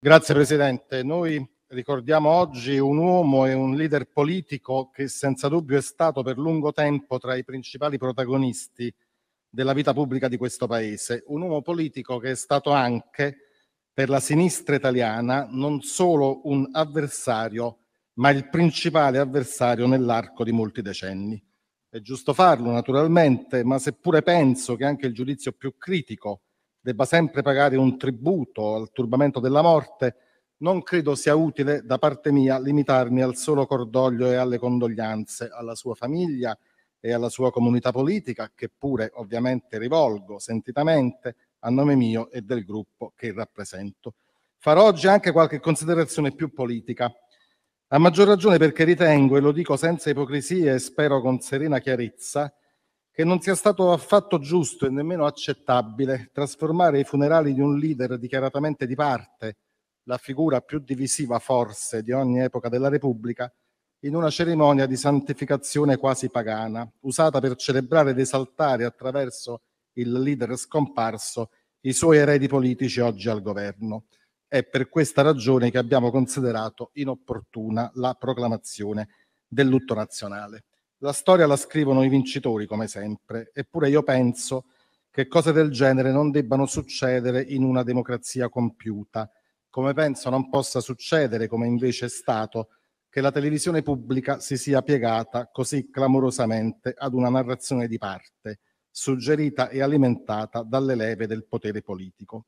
Grazie Presidente. Noi ricordiamo oggi un uomo e un leader politico che senza dubbio è stato per lungo tempo tra i principali protagonisti della vita pubblica di questo Paese. Un uomo politico che è stato anche per la sinistra italiana non solo un avversario, ma il principale avversario nell'arco di molti decenni. È giusto farlo naturalmente, ma seppure penso che anche il giudizio più critico debba sempre pagare un tributo al turbamento della morte, non credo sia utile da parte mia limitarmi al solo cordoglio e alle condoglianze alla sua famiglia e alla sua comunità politica, che pure ovviamente rivolgo sentitamente a nome mio e del gruppo che rappresento. Farò oggi anche qualche considerazione più politica, a maggior ragione perché ritengo, e lo dico senza ipocrisie e spero con serena chiarezza, che non sia stato affatto giusto e nemmeno accettabile trasformare i funerali di un leader dichiaratamente di parte, la figura più divisiva forse di ogni epoca della Repubblica, in una cerimonia di santificazione quasi pagana, usata per celebrare ed esaltare attraverso il leader scomparso i suoi eredi politici oggi al governo. È per questa ragione che abbiamo considerato inopportuna la proclamazione del lutto nazionale. La storia la scrivono i vincitori, come sempre, eppure io penso che cose del genere non debbano succedere in una democrazia compiuta, come penso non possa succedere, come invece è stato, che la televisione pubblica si sia piegata così clamorosamente ad una narrazione di parte, suggerita e alimentata dalle leve del potere politico.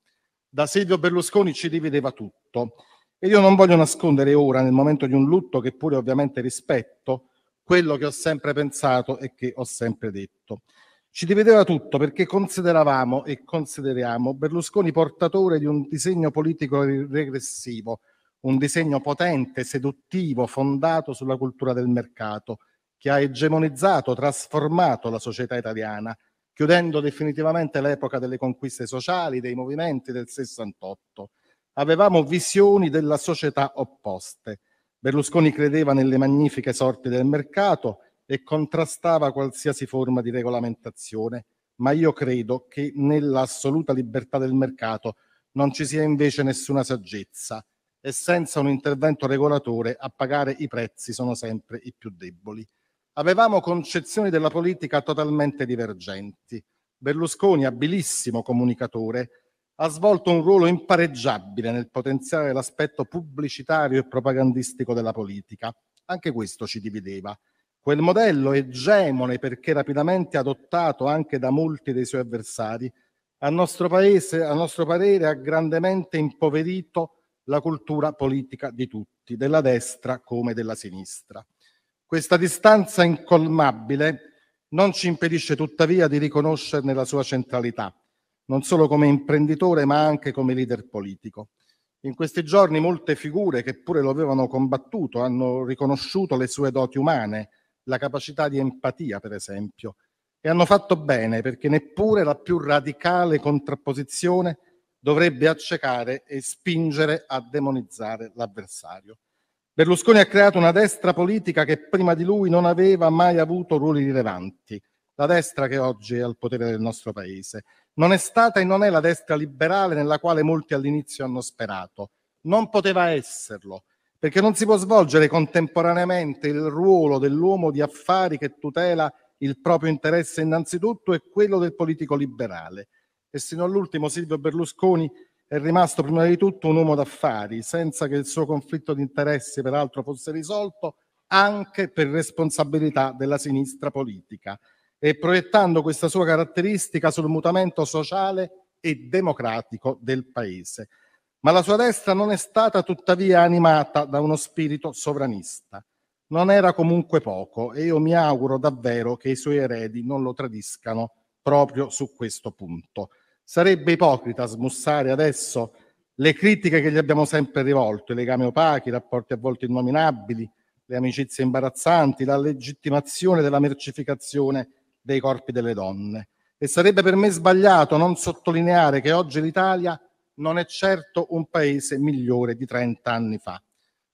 Da Silvio Berlusconi ci divideva tutto e io non voglio nascondere ora, nel momento di un lutto che pure ovviamente rispetto, quello che ho sempre pensato e che ho sempre detto. Ci divideva tutto perché consideravamo e consideriamo Berlusconi portatore di un disegno politico regressivo, un disegno potente, seduttivo, fondato sulla cultura del mercato, che ha egemonizzato, trasformato la società italiana, chiudendo definitivamente l'epoca delle conquiste sociali, dei movimenti del 68. Avevamo visioni della società opposte Berlusconi credeva nelle magnifiche sorti del mercato e contrastava qualsiasi forma di regolamentazione, ma io credo che nell'assoluta libertà del mercato non ci sia invece nessuna saggezza e senza un intervento regolatore a pagare i prezzi sono sempre i più deboli. Avevamo concezioni della politica totalmente divergenti. Berlusconi, abilissimo comunicatore, ha svolto un ruolo impareggiabile nel potenziare l'aspetto pubblicitario e propagandistico della politica. Anche questo ci divideva. Quel modello egemone perché rapidamente adottato anche da molti dei suoi avversari, a nostro, paese, a nostro parere ha grandemente impoverito la cultura politica di tutti, della destra come della sinistra. Questa distanza incolmabile non ci impedisce tuttavia di riconoscerne la sua centralità non solo come imprenditore ma anche come leader politico. In questi giorni molte figure che pure lo avevano combattuto hanno riconosciuto le sue doti umane, la capacità di empatia per esempio, e hanno fatto bene perché neppure la più radicale contrapposizione dovrebbe accecare e spingere a demonizzare l'avversario. Berlusconi ha creato una destra politica che prima di lui non aveva mai avuto ruoli rilevanti, la destra che oggi è al potere del nostro paese. Non è stata e non è la destra liberale nella quale molti all'inizio hanno sperato. Non poteva esserlo, perché non si può svolgere contemporaneamente il ruolo dell'uomo di affari che tutela il proprio interesse innanzitutto e quello del politico liberale. E sino all'ultimo Silvio Berlusconi è rimasto prima di tutto un uomo d'affari, senza che il suo conflitto di interessi peraltro fosse risolto, anche per responsabilità della sinistra politica e proiettando questa sua caratteristica sul mutamento sociale e democratico del paese. Ma la sua destra non è stata tuttavia animata da uno spirito sovranista. Non era comunque poco e io mi auguro davvero che i suoi eredi non lo tradiscano proprio su questo punto. Sarebbe ipocrita smussare adesso le critiche che gli abbiamo sempre rivolto, i legami opachi, i rapporti a volte innominabili, le amicizie imbarazzanti, la legittimazione della mercificazione dei corpi delle donne. E sarebbe per me sbagliato non sottolineare che oggi l'Italia non è certo un paese migliore di 30 anni fa,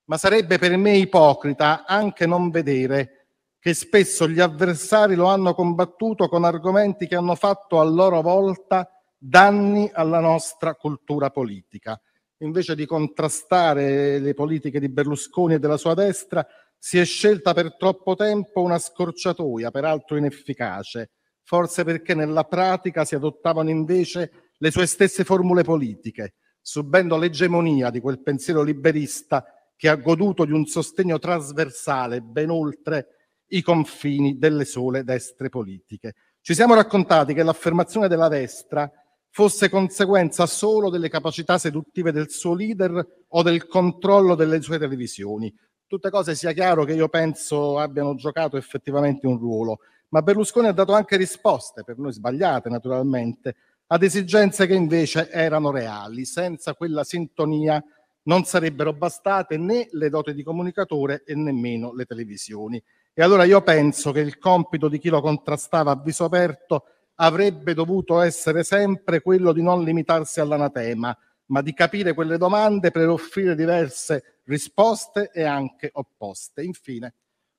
ma sarebbe per me ipocrita anche non vedere che spesso gli avversari lo hanno combattuto con argomenti che hanno fatto a loro volta danni alla nostra cultura politica. Invece di contrastare le politiche di Berlusconi e della sua destra, si è scelta per troppo tempo una scorciatoia, peraltro inefficace, forse perché nella pratica si adottavano invece le sue stesse formule politiche, subendo l'egemonia di quel pensiero liberista che ha goduto di un sostegno trasversale ben oltre i confini delle sole destre politiche. Ci siamo raccontati che l'affermazione della destra fosse conseguenza solo delle capacità seduttive del suo leader o del controllo delle sue televisioni, tutte cose sia chiaro che io penso abbiano giocato effettivamente un ruolo, ma Berlusconi ha dato anche risposte, per noi sbagliate naturalmente, ad esigenze che invece erano reali. Senza quella sintonia non sarebbero bastate né le dote di comunicatore e nemmeno le televisioni. E allora io penso che il compito di chi lo contrastava a viso aperto avrebbe dovuto essere sempre quello di non limitarsi all'anatema, ma di capire quelle domande per offrire diverse risposte e anche opposte. Infine,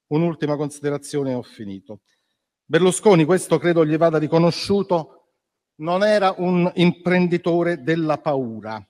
un'ultima considerazione e ho finito. Berlusconi, questo credo gli vada riconosciuto, non era un imprenditore della paura,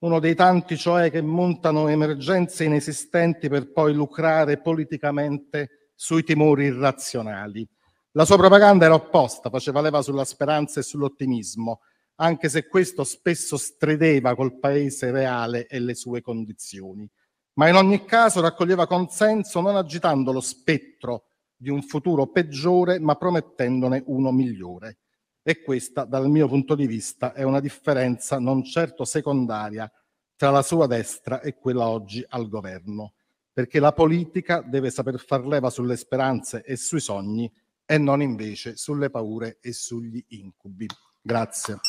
uno dei tanti cioè che montano emergenze inesistenti per poi lucrare politicamente sui timori irrazionali. La sua propaganda era opposta, faceva leva sulla speranza e sull'ottimismo, anche se questo spesso strideva col paese reale e le sue condizioni. Ma in ogni caso raccoglieva consenso non agitando lo spettro di un futuro peggiore, ma promettendone uno migliore. E questa, dal mio punto di vista, è una differenza non certo secondaria tra la sua destra e quella oggi al governo, perché la politica deve saper far leva sulle speranze e sui sogni e non invece sulle paure e sugli incubi. Grazie.